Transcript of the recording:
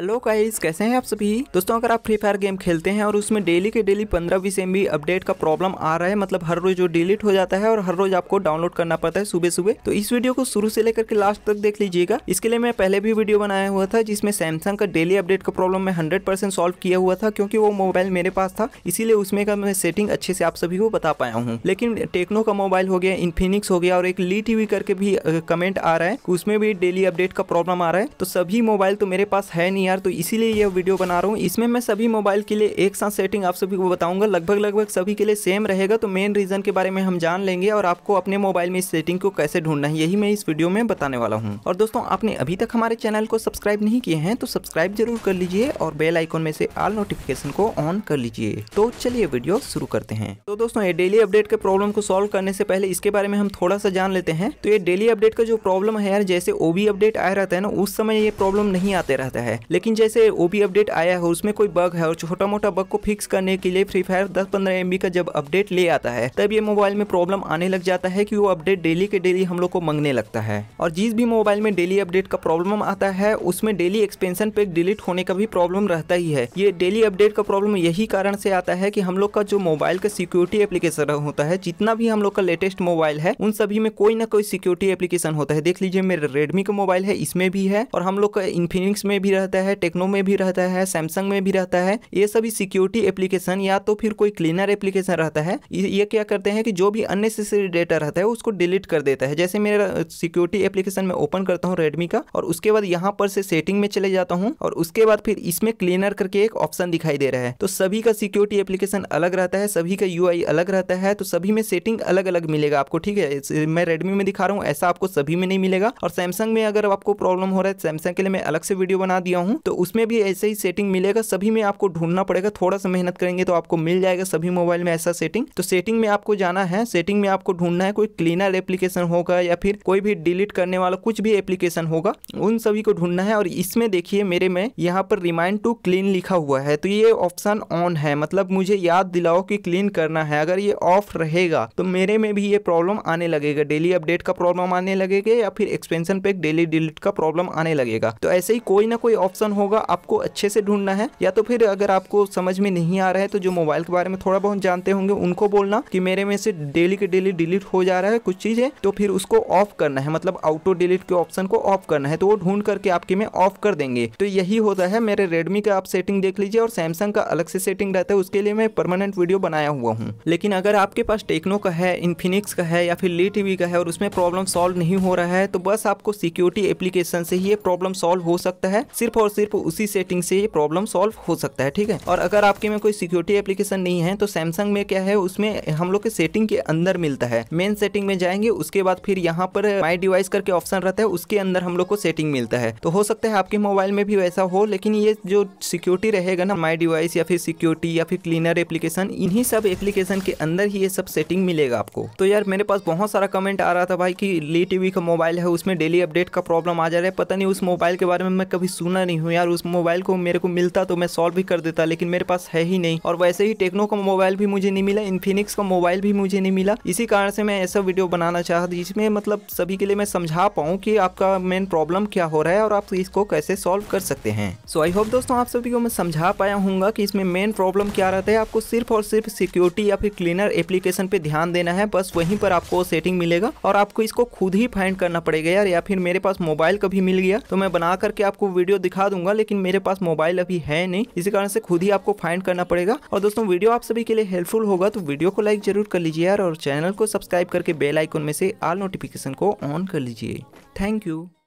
hello guys कैसे हैं आप सभी दोस्तों अगर आप फ्री फायर गेम खेलते हैं और उसमें डेली के डेली पंद्रह बीस एम अपडेट का प्रॉब्लम आ रहा है मतलब हर रोज वो डिलीट हो जाता है और हर रोज आपको डाउनलोड करना पड़ता है सुबह सुबह तो इस वीडियो को शुरू से लेकर के लास्ट तक देख लीजिएगा इसके लिए मैं पहले भी वीडियो बनाया हुआ था जिसमें सैमसंग का डेली अपडेट का प्रॉब्लम मैं हंड्रेड परसेंट सॉल्व किया हुआ था क्योंकि वो मोबाइल मेरे पास था इसीलिए उसमें का मैं सेटिंग अच्छे से आप सभी को बता पाया हूँ लेकिन टेक्नो का मोबाइल हो गया इन्फिनिक्स हो गया और एक ली टीवी करके भी कमेंट आ रहा है उसमें भी डेली अपडेट का प्रॉब्लम आ रहा है तो सभी मोबाइल तो मेरे पास है नहीं यार तो इसीलिए ये वीडियो बना रहा हूँ इसमें मैं सभी मोबाइल के लिए एक साथ सेटिंग आप सभी को बताऊंगा लगभग लगभग सभी के लिए सेम रहेगा तो मेन रीज़न के बारे में हम जान लेंगे और आपको अपने मोबाइल में इस सेटिंग को कैसे ढूंढना है यही मैं इस वीडियो में बताने वाला हूँ और दोस्तों आपने अभी तक हमारे चैनल को सब्सक्राइब नहीं किए हैं तो सब्सक्राइब जरूर कर लीजिए और बेल आइकॉन में से ऑल नोटिफिकेशन को ऑन कर लीजिए तो चलिए वीडियो शुरू करते हैं तो दोस्तों ये डेली अपडेट के प्रॉब्लम को सोल्व करने से पहले इसके बारे में हम थोड़ा सा जान लेते हैं तो ये डेली अपडेट का जो प्रॉब्लम है यार जैसे ओबी अपडेट आ रहता है ना उस समय ये प्रॉब्लम नहीं आते रहता है लेकिन जैसे ओ अपडेट आया है उसमें कोई बग है और छोटा मोटा बग को फिक्स करने के लिए फ्री फायर दस पंद्रह एम का जब अपडेट ले आता है तब ये मोबाइल में प्रॉब्लम आने लग जाता है कि वो अपडेट डेली के डेली हम लोग को मंगने लगता है और जिस भी मोबाइल में डेली अपडेट का प्रॉब्लम आता है उसमें डेली एक्सपेंशन पे डिलीट होने का भी प्रॉब्लम रहता ही है ये डेली अपडेट का प्रॉब्लम यही कारण से आता है कि हम लोग का जो मोबाइल का सिक्योरिटी एप्लीकेशन होता है जितना भी हम लोग का लेटेस्ट मोबाइल है उन सभी में कोई ना कोई सिक्योरिटी एप्लीकेशन होता है देख लीजिए मेरे रेडमी का मोबाइल है इसमें भी है और हम लोग का इन्फिनिक्स में भी रहता है है टेक्नो में भी रहता है सैमसंग में भी रहता है ये सभी सिक्योरिटी एप्लीकेशन या तो फिर कोई क्लीनर एप्लीकेशन रहता है ये क्या करते हैं कि जो भी अननेसेसरी डेटा रहता है उसको डिलीट कर देता है जैसे मेरा सिक्योरिटी एप्लीकेशन में ओपन करता हूँ रेडमी का और उसके बाद यहाँ पर से सेटिंग में चले जाता हूँ और उसके बाद फिर इसमें क्लीनर करके एक ऑप्शन दिखाई दे रहा है तो सभी का सिक्योरिटी एप्लीकेशन अलग रहता है सभी का यू अलग रहता है तो सभी में सेटिंग अलग अलग मिलेगा आपको ठीक है मैं रेडमी में दिखा रहा हूँ ऐसा आपको सभी में नहीं मिलेगा और सैमसंग में अगर आपको प्रॉब्लम हो रहा है सैमसंग के लिए मैं अलग से वीडियो बना दिया हूँ हूँ तो उसमें भी ऐसे ही सेटिंग मिलेगा सभी में आपको ढूंढना पड़ेगा थोड़ा सा मेहनत करेंगे तो आपको मिल जाएगा सभी मोबाइल में ऐसा सेटिंग तो सेटिंग में आपको जाना है सेटिंग में आपको ढूंढना है कोई क्लीनर एप्लीकेशन होगा या फिर कोई भी डिलीट करने वाला कुछ भी एप्लीकेशन होगा उन सभी को ढूंढना है और इसमें देखिए मेरे में यहाँ पर रिमाइंड टू क्लीन लिखा हुआ है तो ये ऑप्शन ऑन है मतलब मुझे याद दिलाओ कि क्लीन करना है अगर ये ऑफ रहेगा तो मेरे में भी ये प्रॉब्लम आने लगेगा डेली अपडेट का प्रॉब्लम आने लगेगा या फिर एक्सपेंशन पे डेली डिलीट का प्रॉब्लम आने लगेगा तो ऐसे ही कोई ना कोई ऑप्शन ऑप्शन होगा आपको अच्छे से ढूंढना है या तो फिर अगर आपको समझ में नहीं आ रहा है तो जो मोबाइल के बारे में थोड़ा बहुत जानते होंगे उनको बोलना कि मेरे में से डेली के डेली डिलीट हो जा रहा है कुछ चीज़ें तो फिर उसको ऑफ करना है मतलब ऑटो डिलीट के ऑप्शन को ऑफ करना है तो वो ढूंढ करके आपके में ऑफ कर देंगे तो यही होता है मेरे रेडमी का आप सेटिंग देख लीजिए और सैमसंग का अलग से सेटिंग रहता है उसके लिए मैं परमानेंट वीडियो बनाया हुआ हूँ लेकिन अगर आपके पास टेक्नो का है इन्फिनिक्स का है या फिर ली टीवी का है और उसमें प्रॉब्लम सॉल्व नहीं हो रहा है तो बस आपको सिक्योरिटी एप्लीकेशन से ही ये प्रॉब्लम सॉल्व हो सकता है सिर्फ और सिर्फ उसी सेटिंग से ये प्रॉब्लम सॉल्व हो सकता है ठीक है और अगर आपके में कोई सिक्योरिटी एप्लीकेशन नहीं है तो सैमसंग में क्या है उसमें हम लोग के सेटिंग के अंदर मिलता है मेन सेटिंग में जाएंगे उसके बाद फिर यहाँ पर माई डिवाइस करके ऑप्शन रहता है उसके अंदर हम लोग को सेटिंग मिलता है तो हो सकता है आपके मोबाइल में भी वैसा हो लेकिन ये जो सिक्योरिटी रहेगा ना माई डिवाइस या फिर सिक्योरिटी या फिर क्लीनर एप्लीकेशन इन्हीं सब एप्लीकेशन के अंदर ही ये सब सेटिंग मिलेगा आपको तो यार मेरे पास बहुत सारा कमेंट आ रहा था भाई कि ली टीवी का मोबाइल है उसमें डेली अपडेट का प्रॉब्लम आ जा रहा है पता नहीं उस मोबाइल के बारे में मैं कभी सुना नहीं हूँ यार उस मोबाइल को मेरे को मिलता तो मैं सॉल्व भी कर देता लेकिन मेरे पास है ही नहीं और वैसे ही टेक्नो का मोबाइल भी मुझे नहीं मिला इन्फिनिक्स का मोबाइल भी मुझे नहीं मिला इसी कारण से मैं ऐसा वीडियो बनाना चाह जिसमें मतलब सभी के लिए मैं समझा पाऊँ की आपका मेन प्रॉब्लम क्या हो रहा है और आप इसको कैसे सॉल्व कर सकते हैं सो आई होप दोस्तों आप सभी को मैं समझा पाया हूँ की इसमें मेन प्रॉब्लम क्या रहता है आपको सिर्फ और सिर्फ सिक्योरिटी या फिर क्लीनर एप्लीकेशन पे ध्यान देना है बस वहीं पर आपको सेटिंग मिलेगा और आपको इसको खुद ही फाइंड करना पड़ेगा यार या फिर मेरे पास मोबाइल कभी मिल गया तो मैं बना करके आपको वीडियो दिखा दूंगा लेकिन मेरे पास मोबाइल अभी है नहीं इसी कारण से खुद ही आपको फाइंड करना पड़ेगा और दोस्तों वीडियो आप सभी के लिए हेल्पफुल होगा तो वीडियो को लाइक जरूर कर लीजिए यार और चैनल को सब्सक्राइब करके बेल आइकन में से आल नोटिफिकेशन को ऑन कर लीजिए थैंक यू